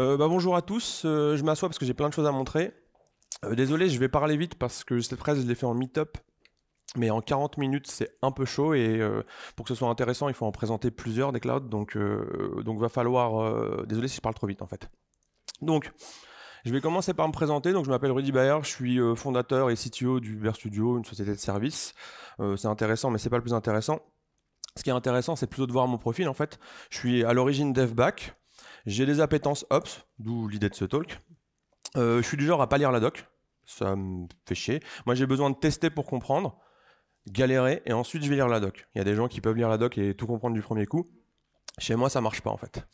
Euh, bah, bonjour à tous, euh, je m'assois parce que j'ai plein de choses à montrer. Euh, désolé, je vais parler vite parce que cette presse, je l'ai fait en meet-up. Mais en 40 minutes, c'est un peu chaud et pour que ce soit intéressant, il faut en présenter plusieurs des clouds. Donc, donc va falloir. désolé si je parle trop vite en fait. Donc, je vais commencer par me présenter. Donc, je m'appelle Rudy Bayer, je suis fondateur et CTO du Studio, une société de services. c'est intéressant, mais c'est pas le plus intéressant. Ce qui est intéressant, c'est plutôt de voir mon profil en fait. Je suis à l'origine DevBack, j'ai des appétences Ops, d'où l'idée de ce talk. Euh, je suis du genre à pas lire la doc, ça me fait chier. Moi, j'ai besoin de tester pour comprendre, galérer, et ensuite je vais lire la doc. Il y a des gens qui peuvent lire la doc et tout comprendre du premier coup. Chez moi, ça marche pas en fait.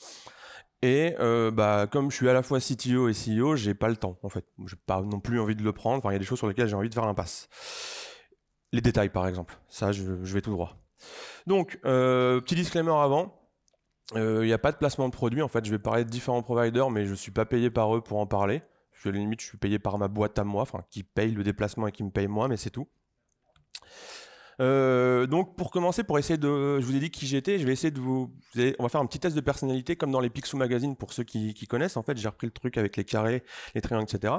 Et euh, bah, comme je suis à la fois CTO et CEO, j'ai pas le temps en fait. J'ai pas non plus envie de le prendre. Enfin, il y a des choses sur lesquelles j'ai envie de faire l'impasse. Les détails, par exemple. Ça, je, vais tout droit. Donc, euh, petit disclaimer avant. Il euh, n'y a pas de placement de produit. En fait, je vais parler de différents providers, mais je ne suis pas payé par eux pour en parler. Je, à la limite, je suis payé par ma boîte à moi, enfin, qui paye le déplacement et qui me paye moi, mais c'est tout. Euh, donc pour commencer, pour essayer de, je vous ai dit qui j'étais, je vais essayer de vous, on va faire un petit test de personnalité comme dans les ou Magazine pour ceux qui, connaissent. En fait, j'ai repris le truc avec les carrés, les triangles, etc.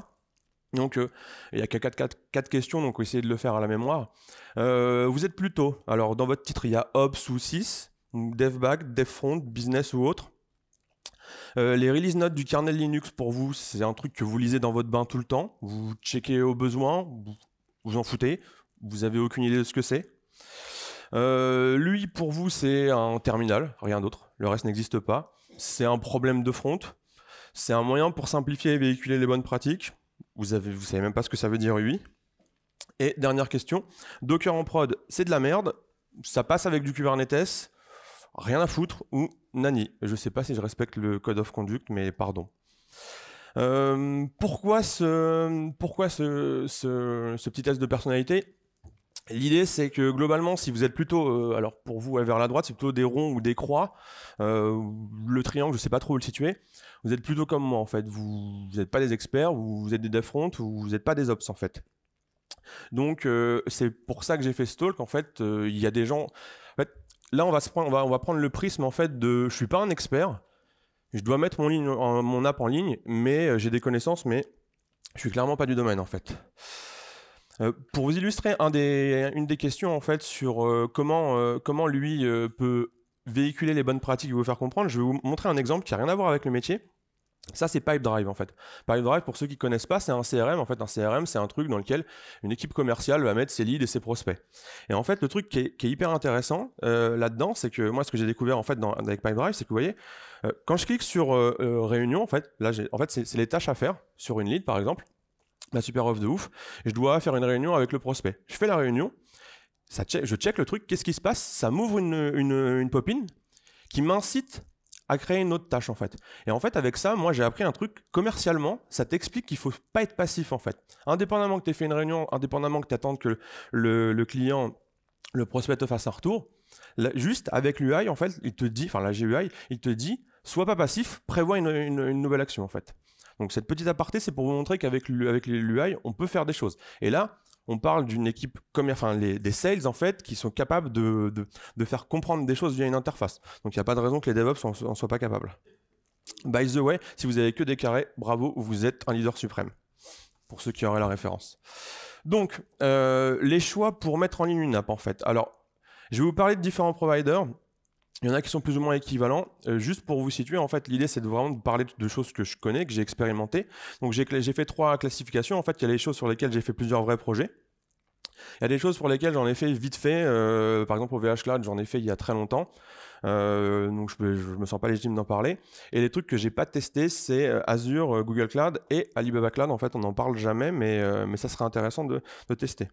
Donc euh, il y a que 4, questions, donc essayez de le faire à la mémoire. vous êtes plutôt, alors dans votre titre il y a ops ou 6, dev DevFront, dev front, business ou autre. Euh, les release notes du kernel Linux pour vous, c'est un truc que vous lisez dans votre bain tout le temps. Vous checkez au besoin, vous vous en foutez, vous avez aucune idée de ce que c'est. Euh, lui, pour vous, c'est un terminal, rien d'autre. Le reste n'existe pas. C'est un problème de front. C'est un moyen pour simplifier et véhiculer les bonnes pratiques. Vous ne savez même pas ce que ça veut dire lui. Et dernière question, Docker en prod, c'est de la merde. Ça passe avec du Kubernetes rien à foutre ou nani. Je ne sais pas si je respecte le code of conduct, mais pardon. Euh, pourquoi ce, petit test de personnalité L'idée, c'est que globalement, si vous êtes plutôt, euh, alors pour vous, vers la droite, c'est plutôt des ronds ou des croix. Euh, le triangle, je ne sais pas trop où le situer. Vous êtes plutôt comme moi, en fait. Vous n'êtes pas des experts, vous, êtes des affrontes, ou vous n'êtes pas des ops, en fait. Donc, c'est pour ça que j'ai fait ce talk. En fait, il y a des gens là, on va, se prendre, on, va, prendre le prisme en fait de je suis pas un expert, je dois mettre mon, app en ligne, mais euh, j'ai des connaissances, mais je suis clairement pas du domaine en fait. Euh, pour vous illustrer une des questions en fait sur euh, comment, comment lui peut véhiculer les bonnes pratiques et vous faire comprendre, je vais vous montrer un exemple qui n'a rien à voir avec le métier. Ça, c'est Pipedrive en fait. Pipedrive, pour ceux qui ne connaissent pas, c'est un CRM. En fait, un CRM, c'est un truc dans lequel une équipe commerciale va mettre ses leads et ses prospects. Et en fait, le truc qui est, hyper intéressant euh, là-dedans, c'est que moi, ce que j'ai découvert en fait dans, avec Pipedrive, c'est que vous voyez, euh, quand je clique sur euh, réunion, en fait, là, en fait, c'est les tâches à faire sur une lead, par exemple, ma bah, super offre de ouf. je dois faire une réunion avec le prospect. Je fais la réunion, ça je check le truc. Qu'est-ce qui se passe Ça m'ouvre une, une, une popine qui m'incite à créer une autre tâche en fait. Et en fait avec ça, moi j'ai appris un truc commercialement, ça t'explique qu'il faut pas être passif en fait. Indépendamment que tu aies fait une réunion, indépendamment que tu attends que le, client, le prospect te fasse un retour, juste avec l'UI en fait, il te dit, enfin la GUI, il te dit, sois pas passif, prévois une, nouvelle action en fait. Donc cette petite aparté, c'est pour vous montrer qu'avec l'UI, on peut faire des choses. Et là, on parle d'une équipe comme enfin des sales en fait qui sont capables de, faire comprendre des choses via une interface. Donc il n'y a pas de raison que les DevOps en, soient pas capables. By the way, si vous avez que des carrés, bravo, vous êtes un leader suprême. Pour ceux qui auraient la référence. Donc euh, les choix pour mettre en ligne une app en fait. Alors je vais vous parler de différents providers. Il y en a qui sont plus ou moins équivalents. Euh, juste pour vous situer, en fait, l'idée, c'est de vraiment de parler de choses que je connais, que j'ai expérimenté. Donc, j'ai fait trois classifications. En fait, il y a les choses sur lesquelles j'ai fait plusieurs vrais projets. Il y a des choses pour lesquelles j'en ai fait vite fait. Euh, par exemple, au VH Cloud, j'en ai fait il y a très longtemps. Euh, donc, je, je, me sens pas légitime d'en parler. Et les trucs que j'ai pas testés, c'est euh, Azure, Google Cloud et Alibaba Cloud. En fait, on n'en parle jamais, mais, mais ça serait intéressant de, tester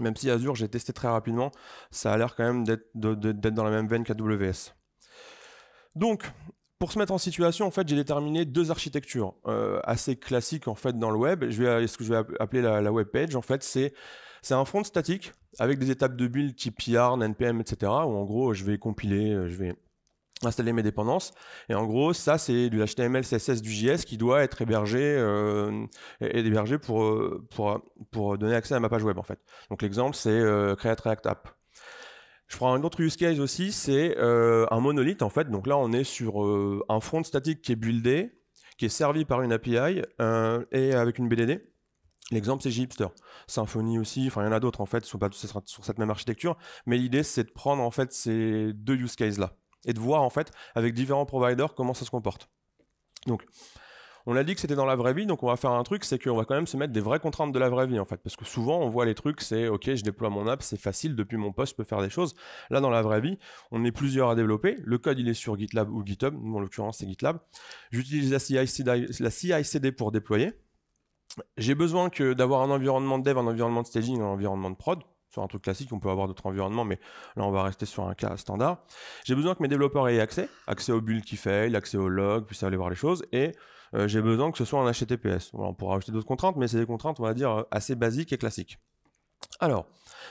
même si Azure, j'ai testé très rapidement, ça a l'air quand même d'être dans la même veine qu'AWS. Donc, pour se mettre en situation, en fait, j'ai déterminé deux architectures assez classiques en fait dans le web. Je vais, ce que je vais appeler la, web page, en fait, c'est c'est un front statique avec des étapes de build type yarn, npm, etc. Où en gros, je vais compiler, euh, je vais installer mes dépendances. Et en gros, ça, c'est du HTML, CSS, du JS qui doit être hébergé, euh, et hébergé euh, pour, pour, donner accès à ma page web, en fait. Donc l'exemple, c'est Create React App. Je prends un autre use case aussi, c'est un monolithe, en fait. Donc là, on est sur un front statique qui est buildé, qui est servi par une API et avec une BDD. L'exemple, c'est Gipster. Symfony aussi, enfin, il y en a d'autres, en fait, sont pas sur cette même architecture. Mais l'idée, c'est de prendre, en fait, ces deux use cases-là et de voir, en fait, avec différents providers, comment ça se comporte. Donc, on a dit que c'était dans la vraie vie, donc on va faire un truc, c'est qu'on va quand même se mettre des vraies contraintes de la vraie vie, en fait. Parce que souvent, on voit les trucs, c'est OK, je déploie mon app, c'est facile, depuis mon poste, je peux faire des choses. Là, dans la vraie vie, on est plusieurs à développer. Le code, il est sur GitLab ou GitHub. dans en l'occurrence, c'est GitLab. J'utilise la CI-CD pour déployer j'ai besoin que d'avoir un environnement de dev, un environnement de staging, un environnement de prod. Sur un truc classique, on peut avoir d'autres environnements, mais là, on va rester sur un cas standard. J'ai besoin que mes développeurs aient accès, accès au build qui fail, accès au log, puissent aller voir les choses, et euh, j'ai besoin que ce soit en HTTPS. on pourra ajouter d'autres contraintes, mais c'est des contraintes, on va dire, euh, assez basiques et classiques. Alors,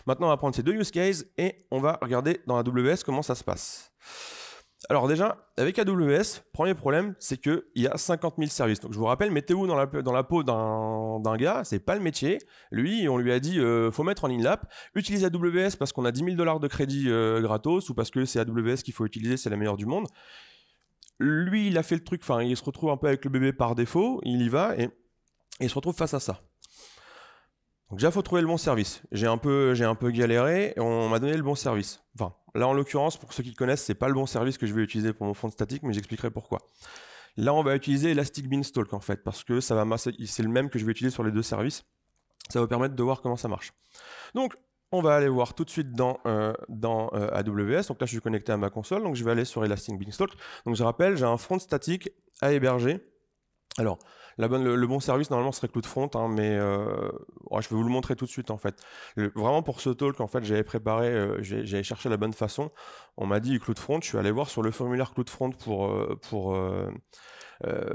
maintenant, on va prendre ces deux use cases et on va regarder dans AWS comment ça se passe. Alors déjà, avec AWS, premier problème, c'est qu'il y a 50 000 services. Donc je vous rappelle, mettez-vous dans la, peau d'un gars, c'est pas le métier. Lui, on lui a dit, il euh, faut mettre en ligne lap utilise AWS parce qu'on a 10 000 dollars de crédit euh, gratos ou parce que c'est AWS qu'il faut utiliser, c'est la meilleure du monde. Lui, il a fait le truc, enfin, il se retrouve un peu avec le bébé par défaut, il y va et il se retrouve face à ça. Donc déjà, il faut trouver le bon service. J'ai un peu, un peu galéré. Et on m'a donné le bon service. Enfin, là en l'occurrence, pour ceux qui connaissent, c'est pas le bon service que je vais utiliser pour mon front statique, mais j'expliquerai pourquoi. Là, on va utiliser Elastic Beanstalk en fait, parce que c'est le même que je vais utiliser sur les deux services. Ça va vous permettre de voir comment ça marche. Donc, on va aller voir tout de suite dans, euh, dans euh, AWS. Donc là, je suis connecté à ma console, donc je vais aller sur Elastic Beanstalk. Donc je rappelle, j'ai un front statique à héberger. Alors, bonne, le, bon service, normalement, serait CloudFront, Front, hein, mais euh, oh, je vais vous le montrer tout de suite, en fait. vraiment, pour ce talk, en fait, j'avais préparé, euh, j'avais cherché la bonne façon. On m'a dit CloudFront, Front, je suis allé voir sur le formulaire CloudFront Front pour, euh, pour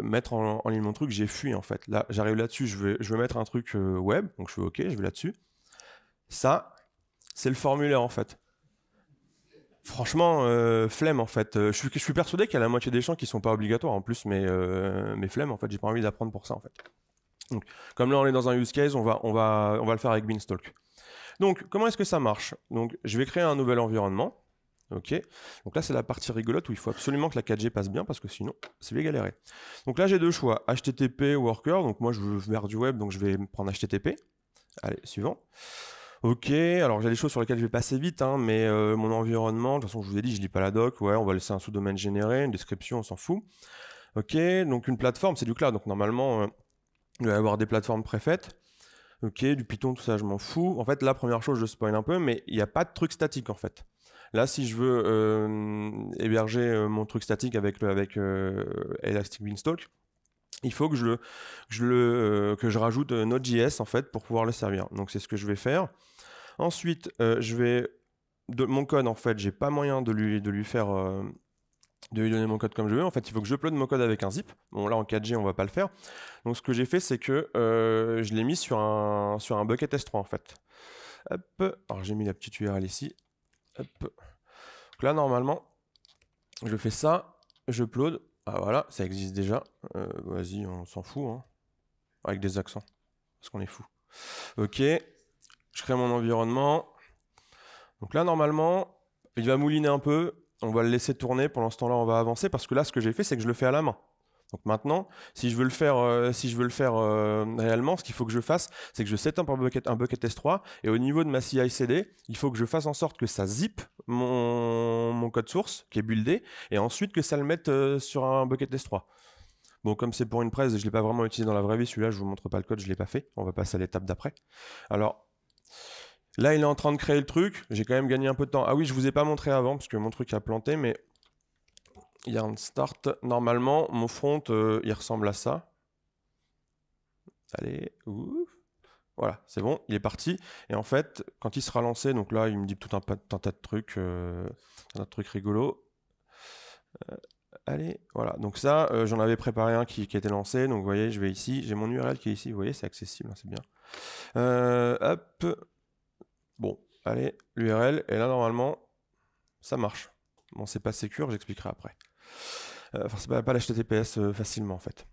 mettre en, ligne mon truc, j'ai fui, en fait. Là, j'arrive là-dessus, je vais, je vais mettre un truc web, donc je fais OK, je vais là-dessus. Ça, c'est le formulaire, en fait. Franchement, euh, flemme en fait. Euh, je, suis, persuadé qu'il y a la moitié des champs qui ne sont pas obligatoires en plus, euh, mais, flemme en fait. J'ai pas envie d'apprendre pour ça en fait. Donc, comme là on est dans un use case, on va, le faire avec Beanstalk. Donc, comment est-ce que ça marche Donc, je vais créer un nouvel environnement. Ok. Donc là, c'est la partie rigolote où il faut absolument que la 4G passe bien parce que sinon, c'est bien galérer. Donc là, j'ai deux choix HTTP Worker. Donc moi, je veux faire du web, donc je vais prendre HTTP. Allez, suivant. Ok, alors j'ai des choses sur lesquelles je vais passer vite, hein, mais euh, mon environnement, de toute façon je vous ai dit, je lis pas la doc, ouais, on va laisser un sous-domaine généré, une description, on s'en fout. Ok, donc une plateforme, c'est du cloud, donc normalement, euh, il va y avoir des plateformes préfaites. Ok, du Python, tout ça, je m'en fous. En fait, la première chose, je spoil un peu, mais il n'y a pas de truc statique en fait. Là, si je veux euh, héberger mon truc statique avec, avec Elastic Beanstalk, il faut que je, que je rajoute Node.js en fait pour pouvoir le servir. Donc c'est ce que je vais faire. Ensuite, euh, je vais. De, mon code, en fait, j'ai pas moyen de lui, de lui faire. Euh, de lui donner mon code comme je veux. En fait, il faut que je mon code avec un zip. Bon, là, en 4G, on va pas le faire. Donc, ce que j'ai fait, c'est que euh, je l'ai mis sur un, sur un bucket S3, en fait. Hop. Alors, j'ai mis la petite URL ici. Hop. Donc là, normalement, je fais ça, je Ah, voilà, ça existe déjà. Vas-y, on s'en fout. Hein. Avec des accents. Parce qu'on est fou. Ok, je crée mon environnement. Donc là, normalement, il va mouliner un peu. On va le laisser tourner. Pour l'instant, là on va avancer parce que là, ce que j'ai fait, c'est que je le fais à la main. Donc maintenant, si je veux le faire, euh, si je veux le faire euh, réellement, ce qu'il faut que je fasse, c'est que je set un bucket, un bucket S3 et au niveau de ma CI CD, il faut que je fasse en sorte que ça zip mon, code source qui est buildé et ensuite que ça le mette euh, sur un bucket S3. Bon, comme c'est pour une presse, je ne l'ai pas vraiment utilisé dans la vraie vie, celui-là, je ne vous montre pas le code, je ne l'ai pas fait. On va passer à l'étape d'après. Alors, Là, il est en train de créer le truc. J'ai quand même gagné un peu de temps. Ah oui, je vous ai pas montré avant parce que mon truc a planté, mais il y a un start. Normalement, mon front, euh, il ressemble à ça. Allez, ouf. Voilà, c'est bon, il est parti. Et en fait, quand il sera lancé, donc là, il me dit tout un, tas de trucs, euh, un tas de euh, allez, voilà. Donc ça, j'en avais préparé un qui, était lancé. Donc vous voyez, je vais ici, j'ai mon URL qui est ici. Vous voyez, c'est accessible, hein, c'est bien. hop, Bon, allez, l'URL, et là normalement, ça marche. Bon, c'est pas sécure, j'expliquerai après. Euh, enfin, c'est pas, pas l'HTTPS euh, facilement en fait.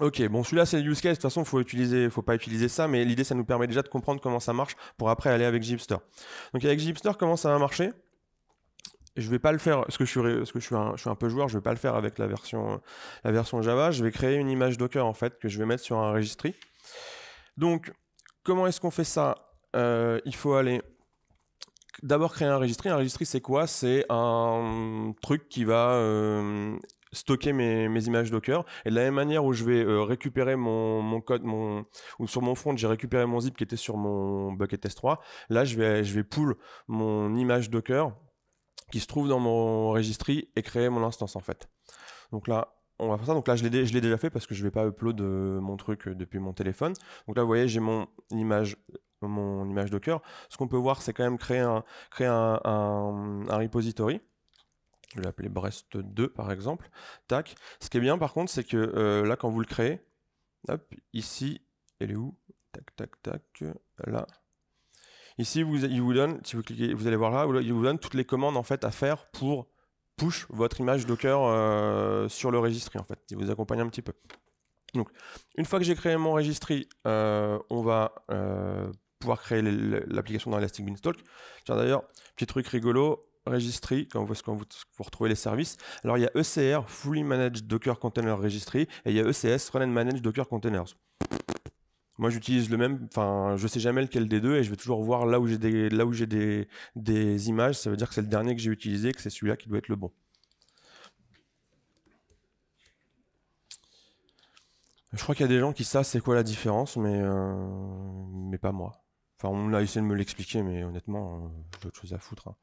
Ok, bon celui-là c'est le use case, de toute façon faut utiliser, faut pas utiliser ça, mais l'idée ça nous permet déjà de comprendre comment ça marche pour après aller avec Jibster. Donc avec Jibster, comment ça va marcher je vais pas le faire, parce que je suis, que je un, je un peu joueur, je vais pas le faire avec la version, la version Java, je vais créer une image Docker en fait, que je vais mettre sur un registry. Donc, comment est-ce qu'on fait ça euh, il faut aller d'abord créer un registry. Un registre c'est quoi C'est un truc qui va euh, stocker mes, images Docker. Et de la même manière où je vais euh, récupérer mon, code, mon, ou sur mon front, j'ai récupéré mon zip qui était sur mon bucket S3. Là, je vais, je vais pull mon image Docker qui se trouve dans mon registry et créer mon instance en fait. Donc là, on va faire ça. Donc là, je l'ai, je l'ai déjà fait parce que je ne vais pas upload mon truc depuis mon téléphone. Donc là, vous voyez, j'ai mon image mon image Docker, ce qu'on peut voir, c'est quand même créer un, créer un, repository. Je vais l'appeler Brest 2 par exemple. Tac. Ce qui est bien par contre, c'est que euh, là, quand vous le créez, hop, ici, elle est où Tac, tac, tac. Là. Ici, vous, il vous donne, si vous cliquez, vous allez voir là, il vous donne toutes les commandes en fait à faire pour push votre image Docker euh, sur le registry en fait. Il vous accompagne un petit peu. Donc, une fois que j'ai créé mon registry, euh, on va pouvoir créer l'application dans Elastic Beanstalk. Tiens d'ailleurs, petit truc rigolo, registry, quand vous, vous, retrouvez les services. Alors il y a ECR, Fully Managed Docker Container Registry, et il y a ECS, Run and Managed Docker Containers. Moi, j'utilise le même. Enfin, je sais jamais lequel des deux, et je vais toujours voir là où j'ai des, des, images. Ça veut dire que c'est le dernier que j'ai utilisé, que c'est celui-là qui doit être le bon. Je crois qu'il y a des gens qui savent c'est quoi la différence, mais euh, mais pas moi on a essayé de me l'expliquer, mais honnêtement, euh, j'ai autre chose à foutre. Hein.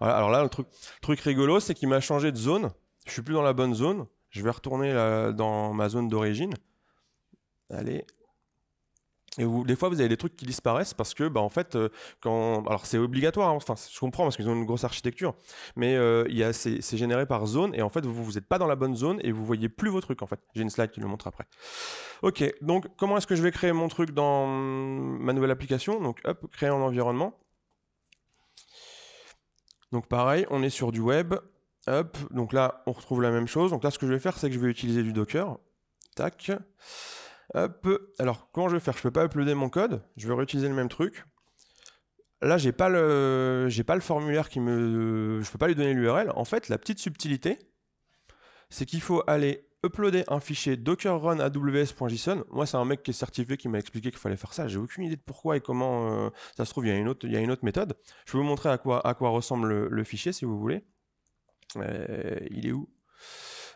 alors là, le truc, rigolo, c'est qu'il m'a changé de zone. Je suis plus dans la bonne zone. Je vais retourner dans ma zone d'origine. Allez, et des fois vous avez des trucs qui disparaissent parce que bah en fait euh, quand alors c'est obligatoire hein, enfin je comprends parce qu'ils ont une grosse architecture mais euh, il y a c'est, généré par zone et en fait vous vous êtes pas dans la bonne zone et vous voyez plus vos trucs en fait j'ai une slide qui le montre après ok donc comment est-ce que je vais créer mon truc dans ma nouvelle application donc hop créer un environnement donc pareil on est sur du web hop donc là on retrouve la même chose donc là ce que je vais faire c'est que je vais utiliser du Docker tac euh, Alors, comment je vais faire Je peux pas uploader mon code. Je vais réutiliser le même truc. Là, j'ai pas le, j'ai pas le formulaire qui me, je peux pas lui donner l'URL. En fait, la petite subtilité, c'est qu'il faut aller uploader un fichier docker run aws.json. Moi, c'est un mec qui est certifié qui m'a expliqué qu'il fallait faire ça. J'ai aucune idée de pourquoi et comment. Euh, ça se trouve, il y a une autre, il une autre méthode. Je vais vous montrer à quoi, ressemble le, fichier si vous voulez. Euh, il est où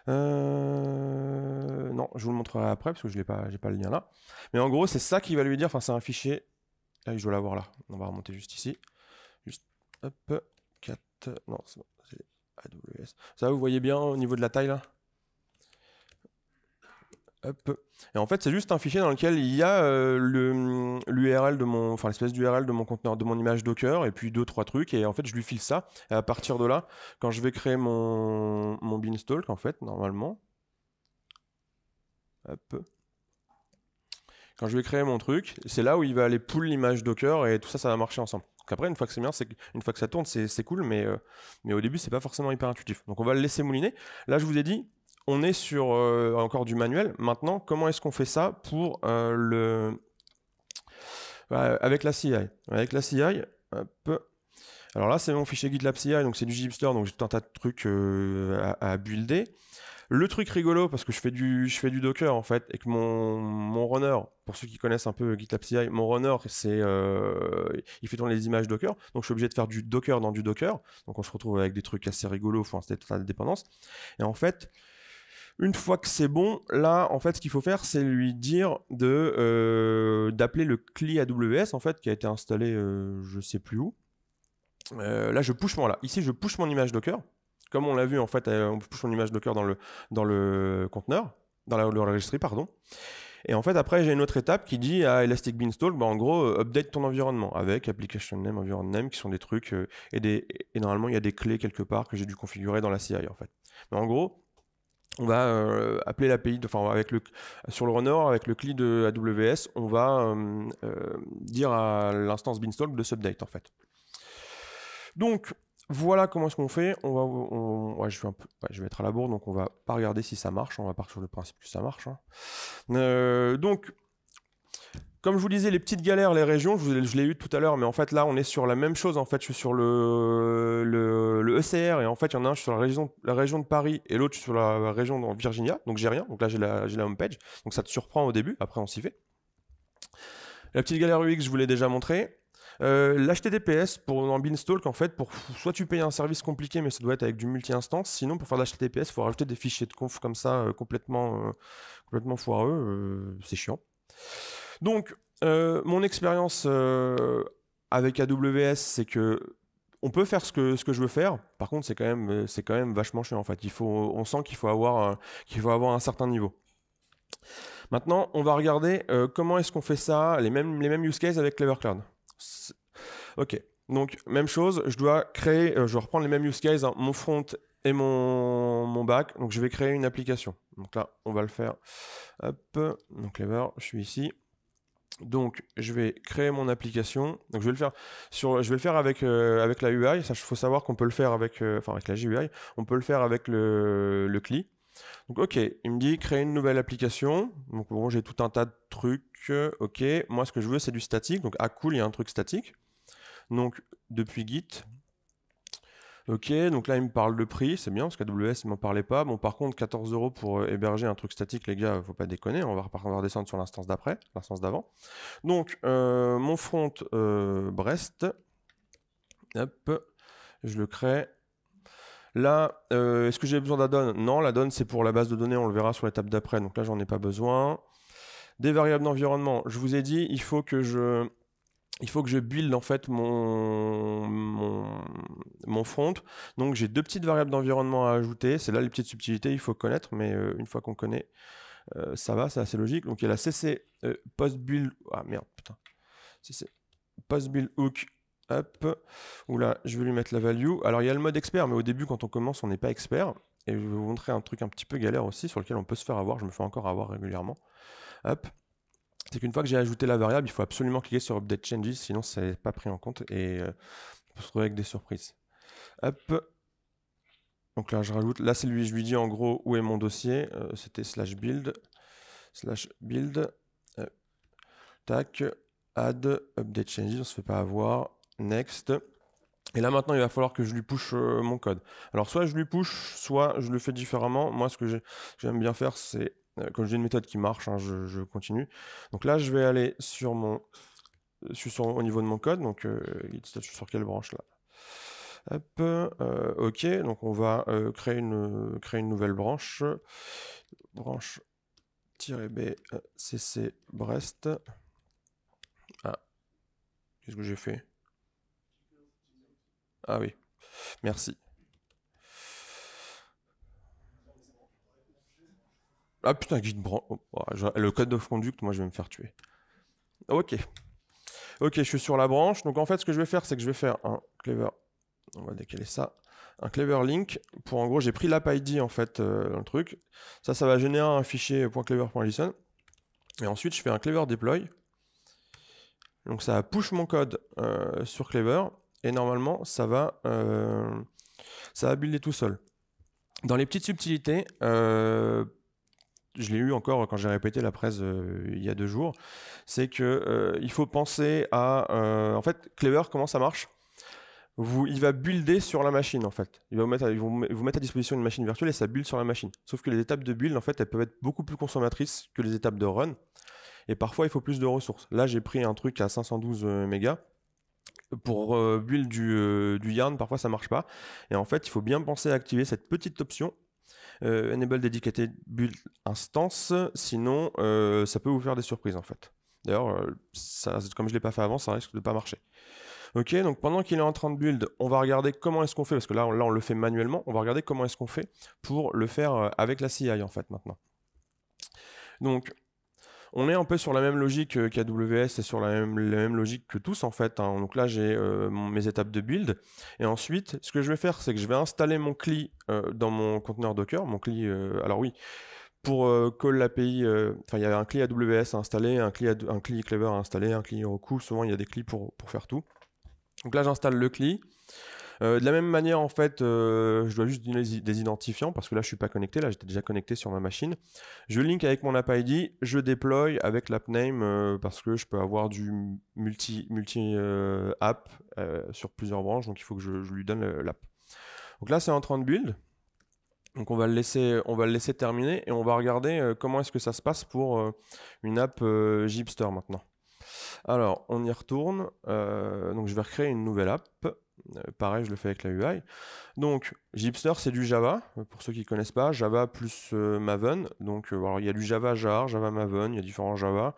euh... Non, je vous le montrerai après parce que je n'ai pas, le lien là. Mais en gros, c'est ça qui va lui dire, enfin c'est un fichier. Ah, je dois l'avoir là. On va remonter juste ici. Juste, hop, 4. Non, c'est AWS. Ça, vous voyez bien au niveau de la taille là et en fait, c'est juste un fichier dans lequel il y a euh, mm, l'URL de mon, enfin l'espèce d'URL de mon conteneur, de mon image Docker, et puis deux trois trucs. Et en fait, je lui file ça. Et à partir de là, quand je vais créer mon mon Beanstalk, en fait, normalement, peu. Quand je vais créer mon truc, c'est là où il va aller pull l'image Docker et tout ça, ça va marcher ensemble. Donc après, une fois que c'est bien, c'est une fois que ça tourne, c'est cool, mais euh, mais au début, c'est pas forcément hyper intuitif. Donc on va le laisser mouliner. Là, je vous ai dit, on est sur euh, encore du manuel. Maintenant, comment est-ce qu'on fait ça pour euh, le euh, avec la CI Avec la CI, alors là, c'est mon fichier GitLab CI, donc c'est du Gipster, donc j'ai tout un tas de trucs à, builder. Le truc rigolo, parce que je fais du, je fais du Docker en fait, et que mon, runner, pour ceux qui connaissent un peu GitLab CI, mon runner, c'est, il fait tourner les images Docker, donc je suis obligé de faire du Docker dans du Docker, donc on se retrouve avec des trucs assez rigolos, enfin, c'est la dépendances. Et en fait, une fois que c'est bon, là, en fait, ce qu'il faut faire, c'est lui dire de euh, d'appeler le CLI AWS, en fait, qui a été installé, je euh, je sais plus où. Euh, là, je push mon là. Ici, je push mon image Docker. Comme on l'a vu, en fait, on push mon image Docker dans le dans le conteneur, dans la, le registry, pardon. Et en fait, après, j'ai une autre étape qui dit à Elastic Beanstalk, bah, en gros, update ton environnement avec application name, environnement name, qui sont des trucs, et, des, et normalement, il y a des clés quelque part que j'ai dû configurer dans la CI, en fait. Mais en gros, on va euh, appeler l'API, enfin avec le, sur le runner, avec le CLI de AWS, on va euh, euh, dire à l'instance Beanstalk de s'update en fait. Donc voilà comment est-ce qu'on fait. On va, je, vais être à la bourre, donc on va pas regarder si ça marche. On va partir sur le principe que ça marche. Hein. donc comme je vous disais, les petites galères, les régions, je, l'ai eu tout à l'heure, mais en fait là, on est sur la même chose. En fait, je suis sur le, le, ECR e et en fait, il y en a un, sur la région, la région de Paris et l'autre, sur la région de Virginia. Donc j'ai rien. Donc là, j'ai la, la homepage. Donc ça te surprend au début. Après, on s'y fait. La petite galère UX, je vous l'ai déjà montré. Euh, L'HTTPS pour un Beanstalk, en fait, pour soit tu payes un service compliqué, mais ça doit être avec du multi-instance. Sinon, pour faire de l'HTTPS, il faut rajouter des fichiers de conf comme ça, euh, complètement, euh, complètement foireux. c'est chiant. Donc, euh, mon expérience euh, avec AWS, c'est que on peut faire ce que, je veux faire. Par contre, c'est quand même, euh, c'est quand même vachement chiant en fait. Il faut, on sent qu'il faut avoir, un certain niveau. Maintenant, on va regarder comment est-ce qu'on fait ça, les mêmes, use cases avec Clever Cloud. Ok, donc même chose, je dois créer, je vais reprendre les mêmes use cases, hein, mon front et mon, mon, back. Donc je vais créer une application. Donc là, on va le faire. Hop, donc Clever, je suis ici. Donc, je vais créer mon application. Donc, je vais le faire sur, je vais le faire avec euh, la UI. Ça, faut savoir qu'on peut le faire avec, euh, avec la GUI. On peut le faire avec le le CLI. Donc, ok, il me dit créer une nouvelle application. Donc, bon, j'ai tout un tas de trucs. Ok, moi, ce que je veux, c'est du statique. Donc, à cool, il y a un truc statique. Donc, depuis Git, Ok, donc là, il me parle de prix, c'est bien, parce qu'AWS ne m'en parlait pas. Bon, par contre, 14 euros pour euh, héberger un truc statique, les gars, faut pas déconner, on va, redescendre sur l'instance d'après, l'instance d'avant. Donc, euh, mon front euh, Brest, hop, je le crée. Là, est-ce que j'ai besoin d'addon Non, donne c'est pour la base de données, on le verra sur l'étape d'après, donc là, j'en ai pas besoin. Des variables d'environnement, je vous ai dit, il faut que je il faut que je build en fait mon, mon, front. Donc j'ai deux petites variables d'environnement à ajouter. C'est là les petites subtilités, il faut connaître, mais euh, une fois qu'on connaît, euh, ça va, c'est assez logique. Donc il y a la CC euh, post build. Ah merde, putain. CC post hook Oula, je vais lui mettre la value. Alors il y a le mode expert, mais au début, quand on commence, on n'est pas expert. Et je vais vous montrer un truc un petit peu galère aussi sur lequel on peut se faire avoir. Je me fais encore avoir régulièrement. Hop c'est qu'une fois que j'ai ajouté la variable, il faut absolument cliquer sur Update Changes, sinon c'est pas pris en compte et euh, on on se retrouver avec des surprises. Hop. Donc là, je rajoute, là, c'est lui, je lui dis en gros où est mon dossier. Euh, c'était slash build, slash build, euh, tac, add, update changes, on se fait pas avoir, next. Et là maintenant, il va falloir que je lui push mon code. Alors soit je lui push, soit je le fais différemment. Moi, ce que j'aime bien faire, c'est euh, comme j'ai une méthode qui marche, hein, je, continue. Donc là, je vais aller sur mon, euh, au niveau de mon code. Donc, euh, sur quelle branche là Hop, euh, ok, donc on va créer, une, créer une nouvelle branche. Branche -b cc e, Brest. Ah, qu'est-ce que j'ai fait Ah oui, merci. Ah putain, oh, le code de conduite, moi je vais me faire tuer. Ah, ok. Ok, je suis sur la branche. Donc en fait, ce que je vais faire, c'est que je vais faire un clever. On va décaler ça. Un clever link pour en gros, j'ai pris l'app ID en fait euh, dans le truc. Ça, ça va générer un fichier .clever.json. Et ensuite, je fais un clever deploy. Donc ça push mon code euh, sur clever. Et normalement, ça va, euh, ça va builder tout seul. Dans les petites subtilités, je l'ai eu encore quand j'ai répété la presse euh, il y a deux jours, c'est que euh, il faut penser à, euh, en fait, Clever, comment ça marche vous, il va builder sur la machine en fait. Il va vous mettre, à, mettre à disposition une machine virtuelle et ça build sur la machine. Sauf que les étapes de build en fait, elles peuvent être beaucoup plus consommatrices que les étapes de run. Et parfois, il faut plus de ressources. Là, j'ai pris un truc à 512 mégas pour build du, du, yarn, parfois ça marche pas. Et en fait, il faut bien penser à activer cette petite option euh, enable dedicated build instance, sinon euh, ça peut vous faire des surprises en fait. D'ailleurs, euh, comme je ne l'ai pas fait avant, ça risque de ne pas marcher. Ok, donc pendant qu'il est en train de build, on va regarder comment est-ce qu'on fait, parce que là, là on le fait manuellement, on va regarder comment est-ce qu'on fait pour le faire avec la CI en fait maintenant. Donc on est un peu sur la même logique euh, qu'AWS et sur la même, logique que tous en fait. Hein. Donc là, j'ai euh, mes étapes de build. Et ensuite, ce que je vais faire, c'est que je vais installer mon CLI euh, dans mon conteneur Docker. Mon CLI, alors oui, pour call l'API, enfin, il y avait un CLI AWS à installer, un CLI, un CLI Clever à installer, un CLI Roku. Souvent, il y a des CLI pour, pour faire tout. Donc là, j'installe le CLI. Euh, de la même manière, en fait, euh, je dois juste donner des identifiants parce que là, je suis pas connecté. Là, j'étais déjà connecté sur ma machine. Je link avec mon app ID, je déploie avec l'app name euh, parce que je peux avoir du multi, multi app sur plusieurs branches. Donc, il faut que je, lui donne l'app. Donc là, c'est en train de build. Donc on va le laisser, on va le laisser terminer et on va regarder comment est-ce que ça se passe pour une app Gipster maintenant. Alors on y retourne. donc je vais recréer une nouvelle app. Euh, pareil, je le fais avec la UI. Donc, Gipster, c'est du Java, euh, pour ceux qui ne connaissent pas, Java plus euh, Maven. Donc, il y a du Java Jar, Java Maven, il y a différents Java.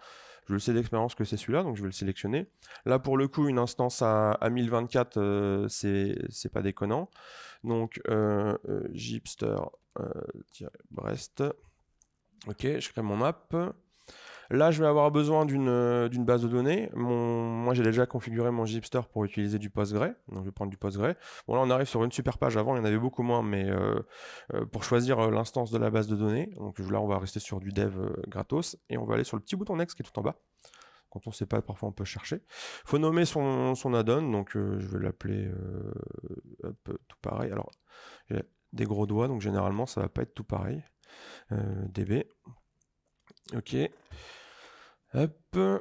Je le sais d'expérience que c'est celui-là, donc je vais le sélectionner. Là, pour le coup, une instance à, 1024, c'est pas déconnant. Donc, Gipster, Brest. Ok, je crée mon map. Là, je vais avoir besoin d'une euh, base de données. moi, j'ai déjà configuré mon Gipster pour utiliser du Postgre, Donc, je vais prendre du Postgre. Bon, là, on arrive sur une super page. Avant, il y en avait beaucoup moins, mais euh, euh, pour choisir l'instance de la base de données, donc là, on va rester sur du dev gratos et on va aller sur le petit bouton Next qui est tout en bas quand on ne sait pas, parfois on peut chercher. Il faut nommer son, son add-on, donc je vais l'appeler tout pareil. Alors, j'ai des gros doigts, donc généralement ça ne va pas être tout pareil. DB, Ok. Euh,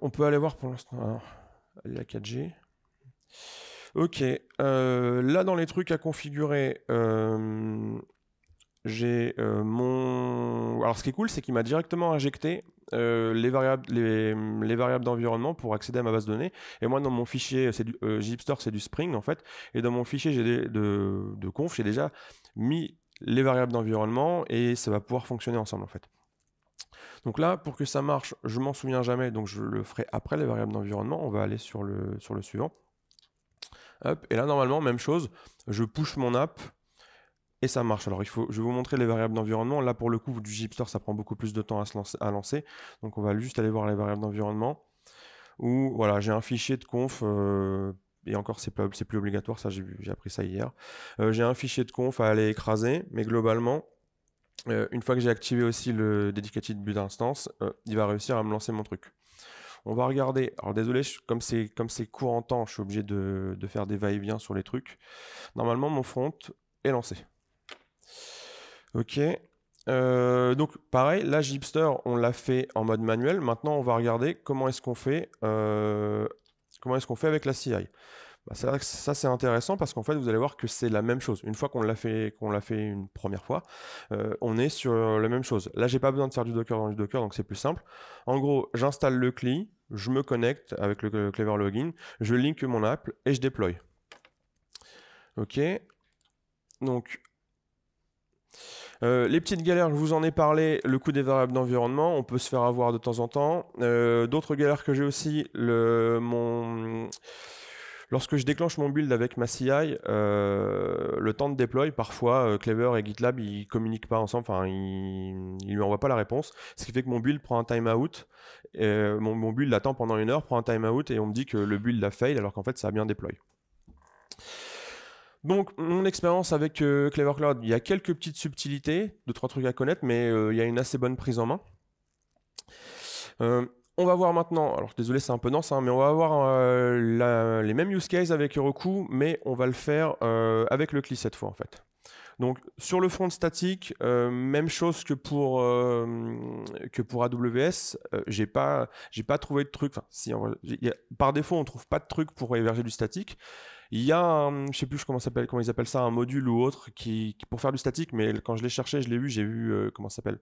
on peut aller voir pour l'instant hein, la 4G. Ok. Euh, là, dans les trucs à configurer, euh, j'ai mon. Alors, ce qui est cool, c'est qu'il m'a directement injecté les variables, les, variables d'environnement pour accéder à ma base de données. Et moi, dans mon fichier, c'est du c'est du Spring en fait. Et dans mon fichier j'ai de, de conf, j'ai déjà mis les variables d'environnement et ça va pouvoir fonctionner ensemble en fait. Donc là, pour que ça marche, je m'en souviens jamais, donc je le ferai après les variables d'environnement. On va aller sur le, sur le suivant. et là, normalement, même chose, je push mon app et ça marche. Alors, il faut, je vais vous montrer les variables d'environnement. Là, pour le coup, du Gipster, ça prend beaucoup plus de temps à, se lancer, à lancer. Donc, on va juste aller voir les variables d'environnement. Où, voilà, j'ai un fichier de conf euh, et encore c'est pas plus obligatoire ça j'ai appris ça hier euh, j'ai un fichier de conf à aller écraser mais globalement euh, une fois que j'ai activé aussi le dedicated but d'instance euh, il va réussir à me lancer mon truc on va regarder alors désolé comme c'est comme c'est court en temps je suis obligé de, faire des va-et-vient sur les trucs normalement mon front est lancé ok donc pareil, la Gipster, on l'a fait en mode manuel. Maintenant, on va regarder comment est-ce qu'on fait Comment est-ce qu'on fait avec la CI bah, ça c'est intéressant parce qu'en fait vous allez voir que c'est la même chose. Une fois qu'on l'a fait, qu'on l'a fait une première fois, euh, on est sur la même chose. Là j'ai pas besoin de faire du Docker dans du Docker donc c'est plus simple. En gros j'installe le CLI, je me connecte avec le Clever Login, je link mon app et je déploie. Ok. Donc euh, les petites galères, je vous en ai parlé, le coût des variables d'environnement, on peut se faire avoir de temps en temps. Euh, d'autres galères que j'ai aussi, le, mon... Lorsque je déclenche mon build avec ma CI, euh, le temps de déploy, parfois Clever et GitLab ils communiquent pas ensemble, enfin ils, ne lui envoient pas la réponse, ce qui fait que mon build prend un timeout, mon, mon build attend pendant une heure, prend un timeout et on me dit que le build a fail alors qu'en fait ça a bien déployé. Donc, mon expérience avec euh, Clever Cloud, il y a quelques petites subtilités, deux, trois trucs à connaître, mais euh, il y a une assez bonne prise en main. Euh, on va voir maintenant, alors désolé c'est un peu dense, hein, mais on va voir les mêmes use cases avec Heroku, mais on va le faire avec le CLI cette fois en fait. Donc sur le front statique, même chose que pour, que pour AWS, je j'ai pas, pas trouvé de truc. par défaut, on trouve pas de truc pour héberger du statique. Il y a, un, je sais plus comment ils appellent ça, un module ou autre qui, pour faire du statique. Mais quand je l'ai cherché, je l'ai vu, j'ai vu euh, comment ça s'appelle.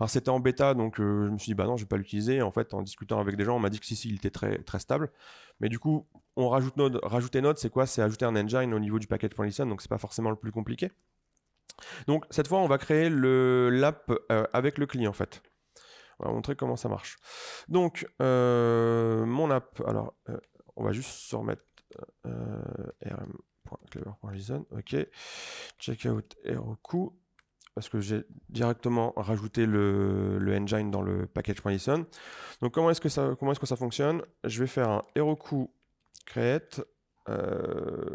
Alors c'était en bêta, donc euh, je me suis dit bah non, je vais pas l'utiliser. En fait, en discutant avec des gens, on m'a dit que si si, il était très très stable. Mais du coup, on rajoute Node. Rajouter Node, c'est quoi C'est ajouter un engine au niveau du package.listen, donc c'est pas forcément le plus compliqué. Donc cette fois, on va créer l'app euh, avec le client en fait. On va montrer comment ça marche. Donc, mon app, alors, on va juste se remettre euh, euh, rm.clever.json, ok, checkout Heroku. parce que j'ai directement rajouté le, engine dans le package.json. Donc comment est-ce que ça, comment est-ce que ça fonctionne Je vais faire un Heroku create. Euh,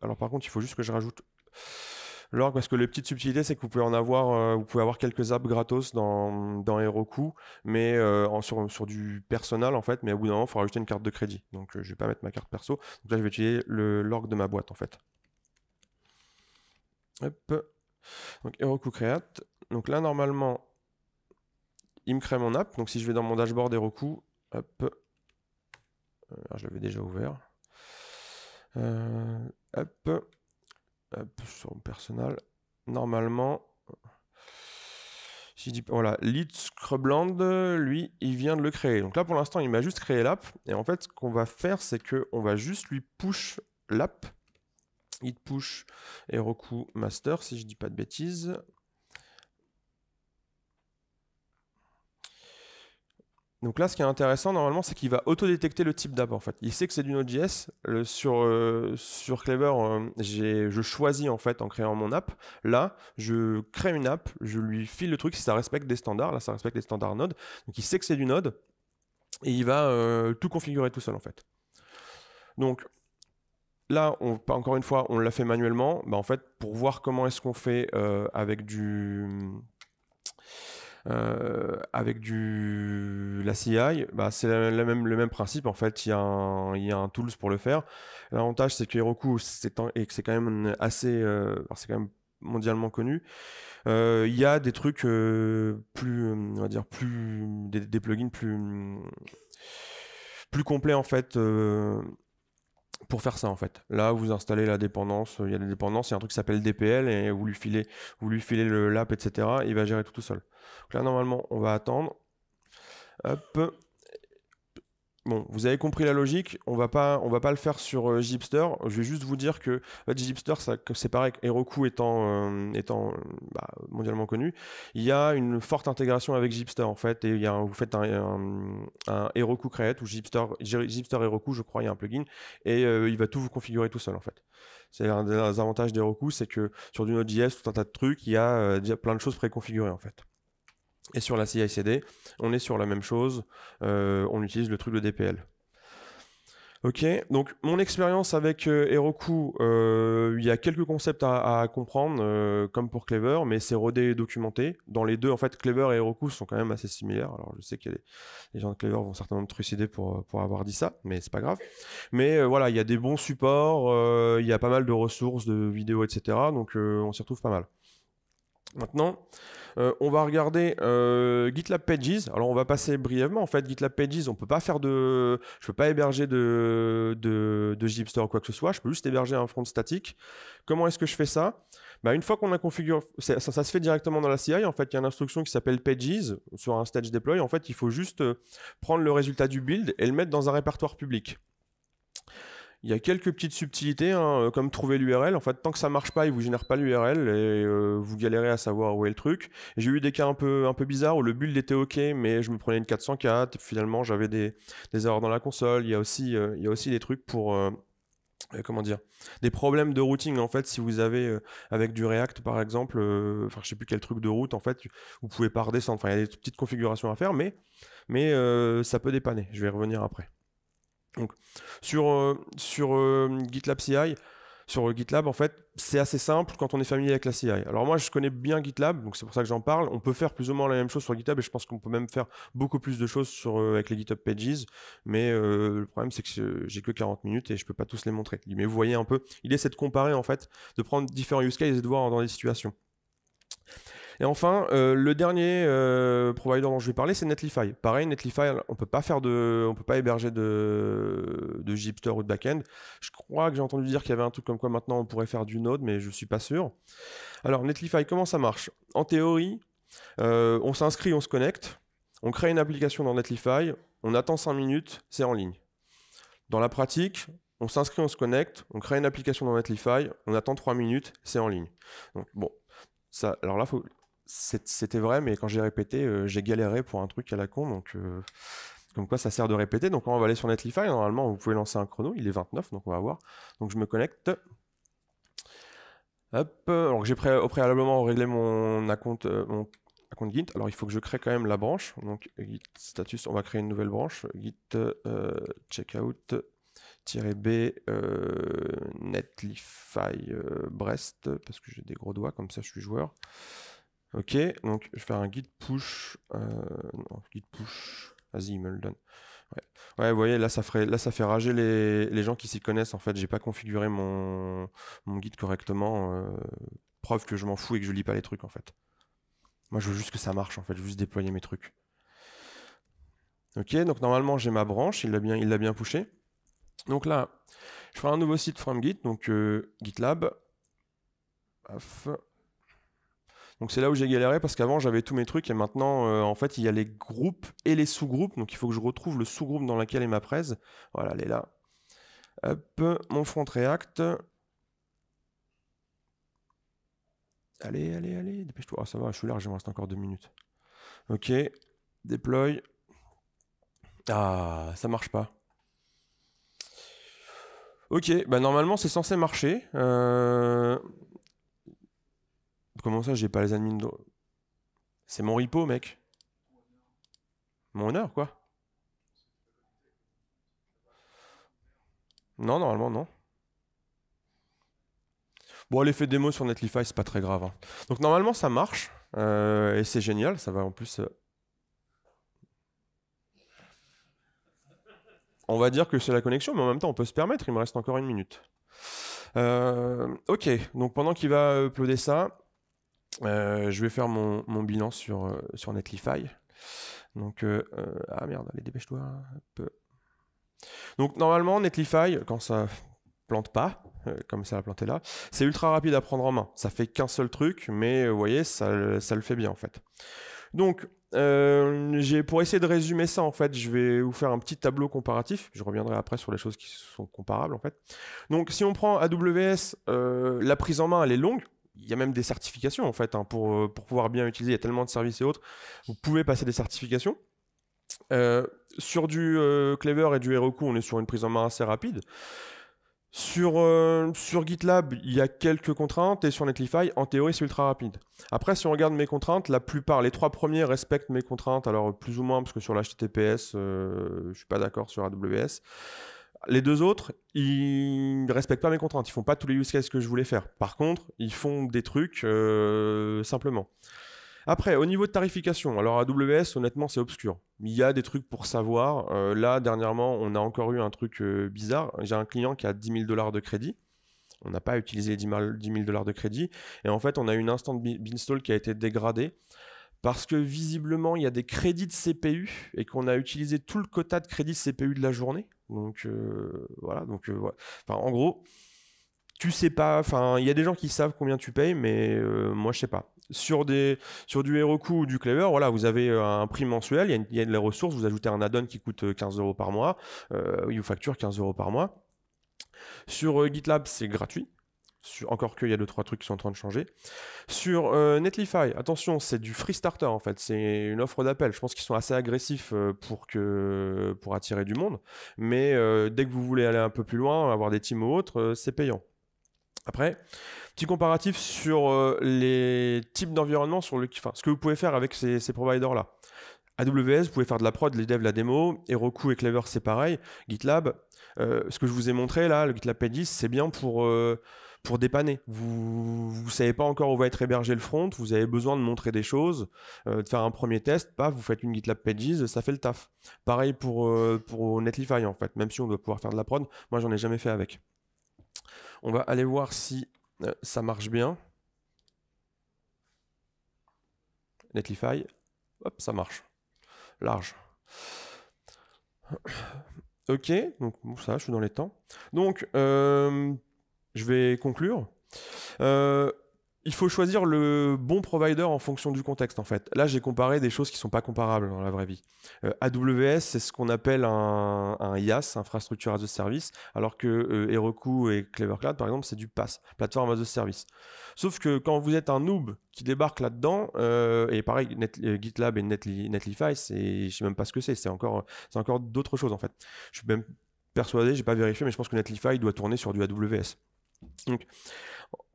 alors par contre, il faut juste que je rajoute l'orgue parce que les petites subtilités c'est que vous pouvez en avoir euh, vous pouvez avoir quelques apps gratos dans dans Heroku mais euh, sur, du personnel en fait mais au bout d'un moment il faut rajouter une carte de crédit donc je euh, je vais pas mettre ma carte perso donc là je vais utiliser l'orgue de ma boîte en fait Hop. donc Heroku Create donc là normalement il me crée mon app donc si je vais dans mon dashboard Heroku hop je l'avais déjà ouvert hop euh, sur personnel, normalement, si je voilà, Lead Scrubland, lui, il vient de le créer. Donc là, pour l'instant, il m'a juste créé l'app. Et en fait, ce qu'on va faire, c'est qu'on va juste lui push l'app. Hit push Heroku master, si je dis pas de bêtises. Donc là, ce qui est intéressant, normalement, c'est qu'il va auto-détecter le type d'app, en fait. Il sait que c'est du Node.js. sur, euh, sur Clever, euh, je choisis, en fait, en créant mon app. Là, je crée une app, je lui file le truc si ça respecte des standards. Là, ça respecte les standards Node. Donc, il sait que c'est du Node. Et il va euh, tout configurer tout seul, en fait. Donc, là, encore une fois, on l'a fait manuellement. Bah, en fait, pour voir comment est-ce qu'on fait avec du, euh, avec du la CI, bah, c'est même, le même principe en fait. Il y, a un, il y a un tools pour le faire. L'avantage c'est que Heroku c'est et que c'est quand même assez, euh, c'est quand même mondialement connu. Euh, il y a des trucs plus, on va dire plus des, des plugins plus plus complets en fait pour faire ça en fait. Là, vous installez la dépendance, il y a des dépendances, il y a un truc qui s'appelle DPL et vous lui filez, vous lui filez le LAP, etc. Il va gérer tout tout seul. Donc là, normalement, on va attendre. Hop. Bon, vous avez compris la logique, on va pas, on va pas le faire sur euh, Je vais juste vous dire que en c'est pareil, Heroku étant, euh, étant bah, mondialement connu, il y a une forte intégration avec Gipster en fait. Et il y a vous faites un, un, Heroku Create ou Gipster, Heroku, je crois, il y a un plugin et euh, il va tout vous configurer tout seul en fait. C'est l'un des avantages d'Heroku, c'est que sur du Node.js, tout un tas de trucs, il y a euh, plein de choses préconfigurées en fait. Et sur la CI/CD, on est sur la même chose. Euh, on utilise le truc de DPL. Ok, donc mon expérience avec euh, Heroku, euh, il y a quelques concepts à, comprendre, comme pour Clever, mais c'est rodé et documenté. Dans les deux, en fait, Clever et Heroku sont quand même assez similaires. Alors, je sais que les, gens de Clever vont certainement me trucider pour, pour avoir dit ça, mais c'est pas grave. Mais voilà, il y a des bons supports, il y a pas mal de ressources, de vidéos, etc. Donc, on s'y retrouve pas mal. Maintenant, euh, on va regarder euh, GitLab Pages. Alors, on va passer brièvement. En fait, GitLab Pages, on peut pas faire de, je peux pas héberger de de, ou quoi que ce soit. Je peux juste héberger un front statique. Comment est-ce que je fais ça bah, une fois qu'on a configuré, ça, ça, se fait directement dans la CI. En fait, il y a une instruction qui s'appelle Pages sur un stage deploy. En fait, il faut juste euh, prendre le résultat du build et le mettre dans un répertoire public. Il y a quelques petites subtilités, hein, euh, comme trouver l'URL. En fait, tant que ça marche pas, il vous génère pas l'URL et euh, vous galérez à savoir où est le truc. J'ai eu des cas un peu, un peu bizarres où le build était OK, mais je me prenais une 404. finalement, j'avais des, des, erreurs dans la console. Il y a aussi, euh, il y aussi des trucs pour comment dire des problèmes de routing en fait si vous avez avec du React par exemple enfin ne je sais plus quel truc de route en fait vous pouvez pas redescendre enfin il y a des petites configurations à faire mais mais ça peut dépanner je vais revenir après donc, sur, euh, sur euh, GitLab CI, sur euh, GitLab, en fait, c'est assez simple quand on est familier avec la CI. Alors moi, je connais bien GitLab, donc c'est pour ça que j'en parle. On peut faire plus ou moins la même chose sur GitLab et je pense qu'on peut même faire beaucoup plus de choses sur, avec les GitHub Pages. Mais le problème, c'est que j'ai que 40 minutes et je ne peux pas tous les montrer. Mais vous voyez un peu, il c'est de comparer en fait, de prendre différents use cases et de voir dans des situations. Et enfin, euh, le dernier euh, provider dont je vais parler, c'est Netlify. Pareil, Netlify, on peut pas faire de, on peut pas héberger de, de Jupyter ou de backend. Je crois que j'ai entendu dire qu'il y avait un truc comme quoi maintenant on pourrait faire du Node, mais je suis pas sûr. Alors Netlify, comment ça marche En théorie, euh, on s'inscrit, on se connecte, on crée une application dans Netlify, on attend 5 minutes, c'est en ligne. Dans la pratique, on s'inscrit, on se connecte, on crée une application dans Netlify, on attend 3 minutes, c'est en ligne. Donc bon, ça, alors là, faut, c'était vrai, mais quand j'ai répété, euh, j'ai galéré pour un truc à la con, donc euh, comme quoi ça sert de répéter. Donc on va aller sur Netlify, normalement vous pouvez lancer un chrono, il est 29, donc on va voir. Donc je me connecte. Hop, alors j'ai préalablement réglé mon compte, euh, Git, alors il faut que je crée quand même la branche, donc Git status, on va créer une nouvelle branche, Git checkout b netlify brest parce que j'ai des gros doigts comme ça je suis joueur Ok, donc je vais faire un guide push. Euh, non, guide push. Vas-y, il me le donne. Ouais. vous voyez, là ça, ferait, là, ça fait rager les, gens qui s'y connaissent. En fait, j'ai pas configuré mon, mon guide correctement. Euh, preuve que je m'en fous et que je lis pas les trucs, en fait. Moi, je veux juste que ça marche, en fait. Je veux juste déployer mes trucs. Ok, donc normalement, j'ai ma branche. Il l'a bien, il bien pushé. Donc là, je ferai un nouveau site from Git, donc euh, GitLab. Donc c'est là où j'ai galéré parce qu'avant j'avais tous mes trucs et maintenant euh, en fait il y a les groupes et les sous-groupes. Donc il faut que je retrouve le sous-groupe dans lequel est ma presse. Voilà, elle est là. Hop, mon front React. Allez, allez, allez, dépêche-toi. Ah, ça va, je suis large, il me reste encore deux minutes. Ok, déploy. Ah, ça marche pas. Ok, bah normalement c'est censé marcher. Euh... Comment ça, j'ai pas les admins C'est mon repo, mec. Mon honneur, quoi. Non, normalement, non. Bon, l'effet démo sur Netlify, c'est pas très grave. Hein. Donc, normalement, ça marche. Euh, et c'est génial. Ça va en plus. Euh. On va dire que c'est la connexion, mais en même temps, on peut se permettre. Il me reste encore une minute. Euh, ok, donc pendant qu'il va uploader ça, euh, je vais faire mon, bilan sur, euh, sur Netlify. Donc, euh, ah merde, allez, dépêche-toi un peu. Donc, normalement, Netlify, quand ça plante pas, comme ça l'a planté là, c'est ultra rapide à prendre en main. Ça fait qu'un seul truc, mais vous voyez, ça, le fait bien en fait. Donc, pour essayer de résumer ça en fait, je vais vous faire un petit tableau comparatif. Je reviendrai après sur les choses qui sont comparables en fait. Donc, si on prend AWS, la prise en main elle est longue il y a même des certifications en fait hein, pour, euh, pour pouvoir bien utiliser. Il y a tellement de services et autres. Vous pouvez passer des certifications. Euh, sur du euh, Clever et du Heroku, on est sur une prise en main assez rapide. Sur, sur GitLab, il y a quelques contraintes et sur Netlify, en théorie, c'est ultra rapide. Après, si on regarde mes contraintes, la plupart, les trois premiers respectent mes contraintes, alors plus ou moins, parce que sur l'HTTPS, je ne suis pas d'accord sur AWS. Les deux autres, ils respectent pas mes contraintes. Ils font pas tous les use cases que je voulais faire. Par contre, ils font des trucs euh, simplement. Après, au niveau de tarification, alors AWS, honnêtement, c'est obscur. Il y a des trucs pour savoir. Euh, là, dernièrement, on a encore eu un truc euh, bizarre. J'ai un client qui a 10 000 dollars de crédit. On n'a pas utilisé 10 000 dollars de crédit. Et en fait, on a une instant binstall qui a été dégradée parce que visiblement, il y a des crédits de CPU et qu'on a utilisé tout le quota de crédits CPU de la journée. Donc euh, voilà, donc euh, Enfin, en gros, tu sais pas. Enfin, il y a des gens qui savent combien tu payes, mais euh, moi je sais pas. Sur des sur du Heroku ou du Clever, voilà, vous avez un prix mensuel, il y, y, a des ressources, vous ajoutez un add-on qui coûte 15 euros par mois, il vous facture 15 euros par mois. Sur GitLab, c'est gratuit encore qu'il y a deux trois trucs qui sont en train de changer. Sur euh, Netlify, attention, c'est du free starter en fait, c'est une offre d'appel. Je pense qu'ils sont assez agressifs euh, pour que pour attirer du monde, mais euh, dès que vous voulez aller un peu plus loin, avoir des teams ou autres, c'est payant. Après, petit comparatif sur les types d'environnement sur le, ce que vous pouvez faire avec ces, providers là. AWS, vous pouvez faire de la prod, les devs, la démo. Heroku et Clever, c'est pareil. GitLab, ce que je vous ai montré là, le GitLab P10 c'est bien pour pour dépanner. Vous ne savez pas encore où va être hébergé le front, vous avez besoin de montrer des choses, euh, de faire un premier test, paf, vous faites une GitLab Pages, ça fait le taf. Pareil pour, euh, pour Netlify en fait, même si on doit pouvoir faire de la prod, moi j'en ai jamais fait avec. On va aller voir si euh, ça marche bien. Netlify, hop, ça marche. Large. Ok, donc ça, je suis dans les temps. Donc, je vais conclure. Euh, il faut choisir le bon provider en fonction du contexte, en fait. Là, j'ai comparé des choses qui ne sont pas comparables dans la vraie vie. Euh, AWS, c'est ce qu'on appelle un, un, IaaS, Infrastructure as a Service, alors que euh, Heroku et Clever Cloud, par exemple, c'est du PaaS, Platform as a Service. Sauf que quand vous êtes un noob qui débarque là-dedans, et pareil, GitLab et Netlify, je ne sais même pas ce que c'est, c'est encore, encore d'autres choses, en fait. Je suis même persuadé, j'ai pas vérifié, mais je pense que Netlify doit tourner sur du AWS. Donc,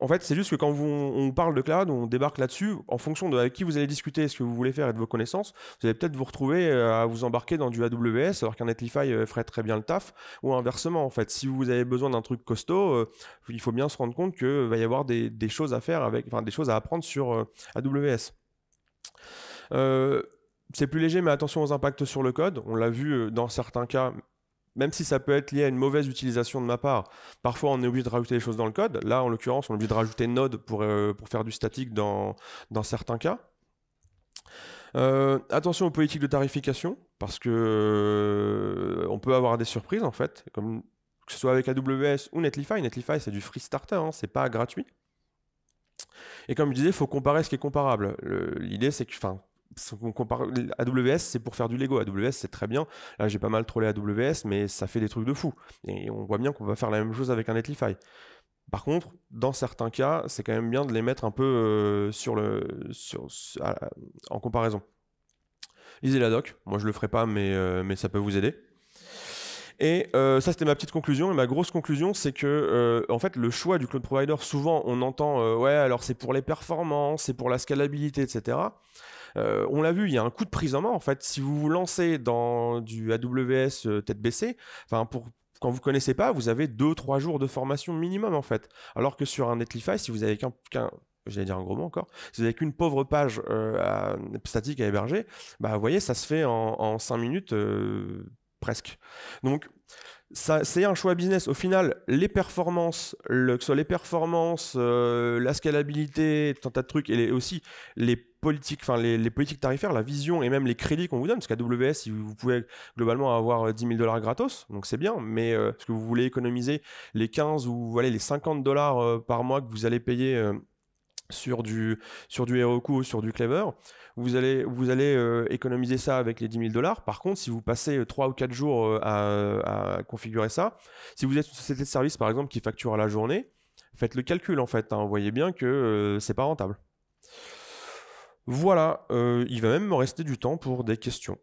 en fait, c'est juste que quand on parle de cloud, on débarque là-dessus, en fonction de avec qui vous allez discuter, ce que vous voulez faire et de vos connaissances, vous allez peut-être vous retrouver euh, à vous embarquer dans du AWS, alors qu'un Netlify euh, ferait très bien le taf, ou inversement, en fait. Si vous avez besoin d'un truc costaud, euh, il faut bien se rendre compte qu'il va y avoir des, choses à faire, avec, enfin, des choses à apprendre sur AWS. c'est plus léger, mais attention aux impacts sur le code. On l'a vu dans certains cas, même si ça peut être lié à une mauvaise utilisation de ma part. Parfois, on est obligé de rajouter des choses dans le code. Là, en l'occurrence, on est obligé de rajouter Node pour, euh, pour faire du statique dans, dans certains cas. Euh, attention aux politiques de tarification, parce que euh, on peut avoir des surprises, en fait, comme que ce soit avec AWS ou Netlify. Netlify, c'est du free starter, hein, c'est pas gratuit. Et comme je disais, il faut comparer ce qui est comparable. L'idée, c'est que, AWS c'est pour faire du Lego AWS c'est très bien là j'ai pas mal trollé AWS mais ça fait des trucs de fou et on voit bien qu'on va faire la même chose avec un Netlify par contre dans certains cas c'est quand même bien de les mettre un peu euh, sur le en comparaison lisez la doc moi je le ferai pas mais, euh, ça peut vous aider et euh, ça, c'était ma petite conclusion. Et ma grosse conclusion, c'est que, en fait, le choix du cloud provider, souvent, on entend, ouais, alors c'est pour les performances, c'est pour la scalabilité, etc. Euh, on l'a vu, il y a un coup de prise en main. En fait, si vous vous lancez dans du AWS euh, tête baissée, enfin pour quand vous connaissez pas, vous avez 2 trois jours de formation minimum en fait. Alors que sur un Netlify, si vous avez qu'un j'allais dire un gros mot encore, si vous n'avez qu'une pauvre page euh, statique à héberger, bah vous voyez, ça se fait en, en 5 minutes presque. Donc c'est un choix business. Au final, les performances, le, que ce soit les performances, euh, la scalabilité, tout un tas de trucs, et aussi les politiques, enfin les, politiques tarifaires, la vision et même les crédits qu'on vous donne. Parce qu'à AWS, vous pouvez globalement avoir 10 euh, 000 dollars gratos, donc c'est bien. Mais euh, ce que vous voulez économiser les 15 ou allez, les 50 dollars par mois que vous allez payer sur du, sur du sur du Clever, vous allez, euh, économiser ça avec les 10 000 dollars. Par contre, si vous passez 3 euh, ou 4 jours euh, à, configurer ça, si vous êtes une société de service, par exemple, qui facture à la journée, faites le calcul, en fait. Hein. vous voyez bien que c'est pas rentable. Voilà, il va même me rester du temps pour des questions.